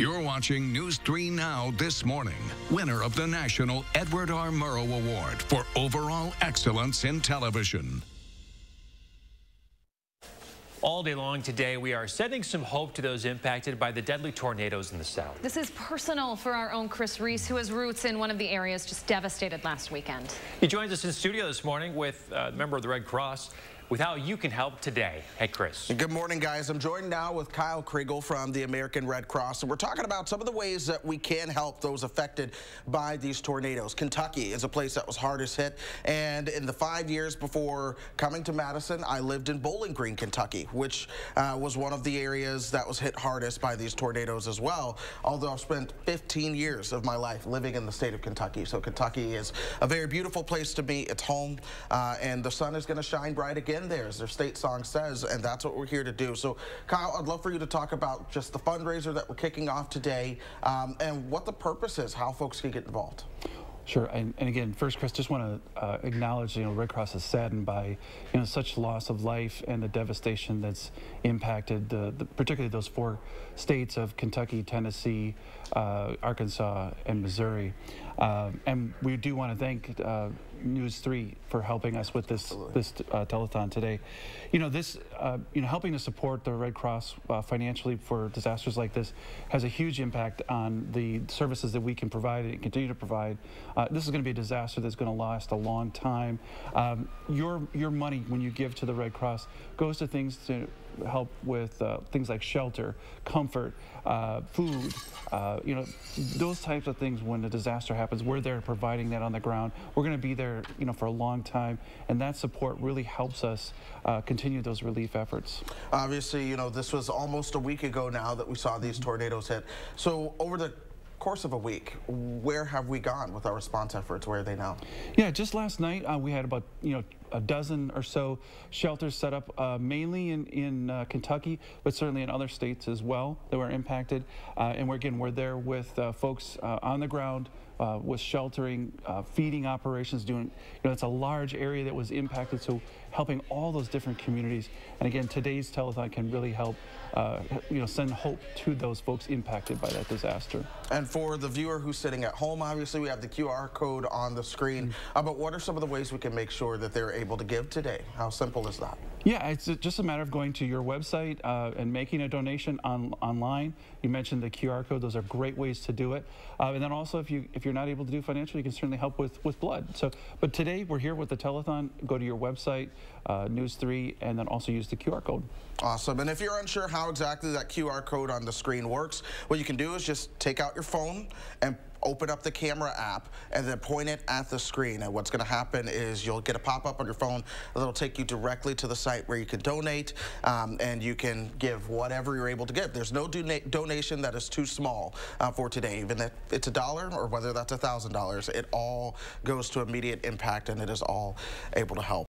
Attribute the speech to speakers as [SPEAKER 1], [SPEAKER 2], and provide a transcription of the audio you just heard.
[SPEAKER 1] You're watching News 3 Now this morning, winner of the National Edward R. Murrow Award for Overall Excellence in Television.
[SPEAKER 2] All day long today, we are sending some hope to those impacted by the deadly tornadoes in the south. This is personal for our own Chris Reese, who has roots in one of the areas just devastated last weekend. He joins us in studio this morning with a uh, member of the Red Cross with how you can help today. Hey, Chris.
[SPEAKER 1] Good morning, guys. I'm joined now with Kyle Kriegel from the American Red Cross, and we're talking about some of the ways that we can help those affected by these tornadoes. Kentucky is a place that was hardest hit, and in the five years before coming to Madison, I lived in Bowling Green, Kentucky, which uh, was one of the areas that was hit hardest by these tornadoes as well, although I've spent 15 years of my life living in the state of Kentucky. So Kentucky is a very beautiful place to be. It's home, uh, and the sun is going to shine bright again in there, as their state song says, and that's what we're here to do. So, Kyle, I'd love for you to talk about just the fundraiser that we're kicking off today um, and what the purpose is, how folks can get involved.
[SPEAKER 2] Sure, and, and, again, first, Chris, just want to uh, acknowledge, you know, Red Cross is saddened by, you know, such loss of life and the devastation that's impacted the, the particularly those four states of Kentucky, Tennessee, uh, Arkansas, and Missouri. Uh, and we do want to thank uh, News 3 for helping us with this Absolutely. this uh, telethon today. You know, this uh, you know helping to support the Red Cross uh, financially for disasters like this has a huge impact on the services that we can provide and continue to provide. Uh, this is going to be a disaster that's going to last a long time. Um, your your money when you give to the Red Cross goes to things to help with uh, things like shelter, comfort, uh, food, uh, you know, those types of things when a disaster happens, we're there providing that on the ground. We're going to be there, you know, for a long time, and that support really helps us uh, continue those relief efforts.
[SPEAKER 1] Obviously, you know, this was almost a week ago now that we saw these tornadoes hit. So over the course of a week, where have we gone with our response efforts? Where are they now?
[SPEAKER 2] Yeah, just last night uh, we had about you know a dozen or so shelters set up, uh, mainly in in uh, Kentucky, but certainly in other states as well that were impacted. Uh, and we're, again, we're there with uh, folks uh, on the ground uh, was sheltering, uh, feeding operations, doing, you know, it's a large area that was impacted. So helping all those different communities. And again, today's telethon can really help, uh, you know, send hope to those folks impacted by that disaster.
[SPEAKER 1] And for the viewer who's sitting at home, obviously we have the QR code on the screen. Mm -hmm. but what are some of the ways we can make sure that they're able to give today? How simple is that? Yeah,
[SPEAKER 2] it's just a matter of going to your website uh, and making a donation on, online. You mentioned the QR code; those are great ways to do it. Uh, and then also, if you if you're you're not able to do financially, you can certainly help with, with blood. So, But today we're here with the telethon. Go to your website, uh, News3, and then also use the QR code.
[SPEAKER 1] Awesome. And if you're unsure how exactly that QR code on the screen works, what you can do is just take out your phone and open up the camera app, and then point it at the screen. And what's going to happen is you'll get a pop-up on your phone that'll take you directly to the site where you can donate, um, and you can give whatever you're able to give. There's no do donation that is too small uh, for today, even if it's a dollar or whether that's a $1,000. It all goes to immediate impact, and it is all able to help.